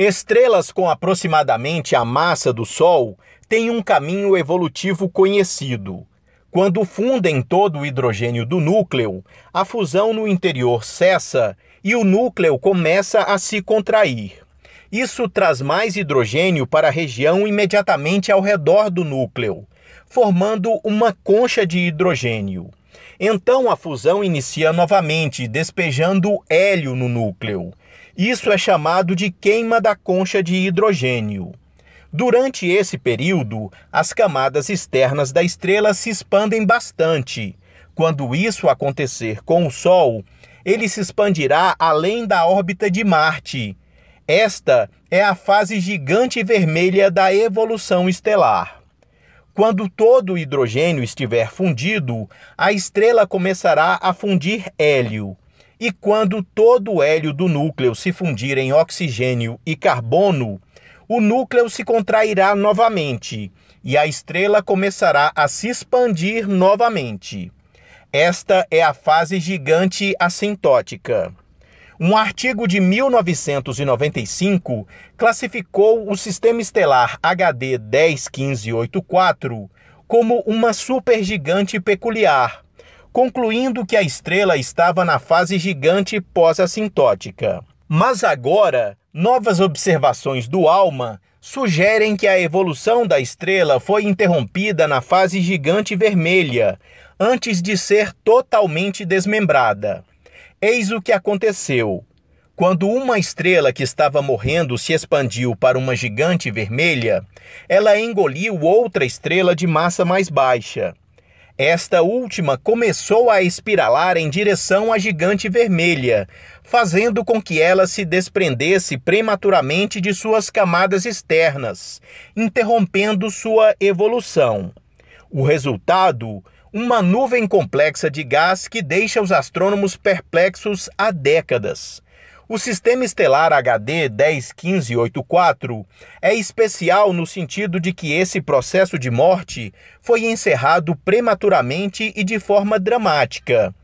Estrelas com aproximadamente a massa do Sol têm um caminho evolutivo conhecido. Quando fundem todo o hidrogênio do núcleo, a fusão no interior cessa e o núcleo começa a se contrair. Isso traz mais hidrogênio para a região imediatamente ao redor do núcleo, formando uma concha de hidrogênio. Então a fusão inicia novamente, despejando hélio no núcleo. Isso é chamado de queima da concha de hidrogênio. Durante esse período, as camadas externas da estrela se expandem bastante. Quando isso acontecer com o Sol, ele se expandirá além da órbita de Marte. Esta é a fase gigante vermelha da evolução estelar. Quando todo o hidrogênio estiver fundido, a estrela começará a fundir hélio. E quando todo o hélio do núcleo se fundir em oxigênio e carbono, o núcleo se contrairá novamente e a estrela começará a se expandir novamente. Esta é a fase gigante assintótica. Um artigo de 1995 classificou o sistema estelar HD 101584 como uma supergigante peculiar, concluindo que a estrela estava na fase gigante pós-assintótica. Mas agora, novas observações do ALMA sugerem que a evolução da estrela foi interrompida na fase gigante vermelha, antes de ser totalmente desmembrada. Eis o que aconteceu. Quando uma estrela que estava morrendo se expandiu para uma gigante vermelha, ela engoliu outra estrela de massa mais baixa. Esta última começou a espiralar em direção à gigante vermelha, fazendo com que ela se desprendesse prematuramente de suas camadas externas, interrompendo sua evolução. O resultado uma nuvem complexa de gás que deixa os astrônomos perplexos há décadas. O sistema estelar HD 101584 é especial no sentido de que esse processo de morte foi encerrado prematuramente e de forma dramática.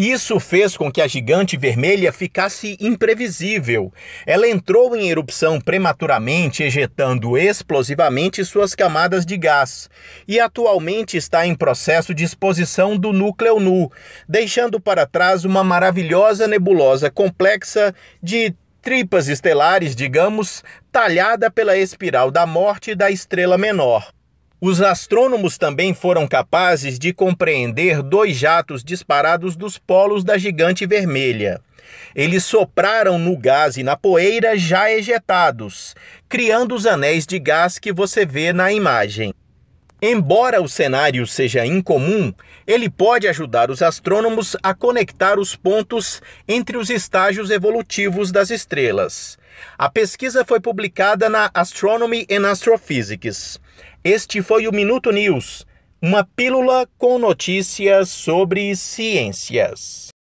Isso fez com que a gigante vermelha ficasse imprevisível. Ela entrou em erupção prematuramente, ejetando explosivamente suas camadas de gás, e atualmente está em processo de exposição do núcleo nu, deixando para trás uma maravilhosa nebulosa complexa de tripas estelares, digamos, talhada pela espiral da morte da estrela menor. Os astrônomos também foram capazes de compreender dois jatos disparados dos polos da gigante vermelha. Eles sopraram no gás e na poeira já ejetados, criando os anéis de gás que você vê na imagem. Embora o cenário seja incomum, ele pode ajudar os astrônomos a conectar os pontos entre os estágios evolutivos das estrelas. A pesquisa foi publicada na Astronomy and Astrophysics. Este foi o Minuto News, uma pílula com notícias sobre ciências.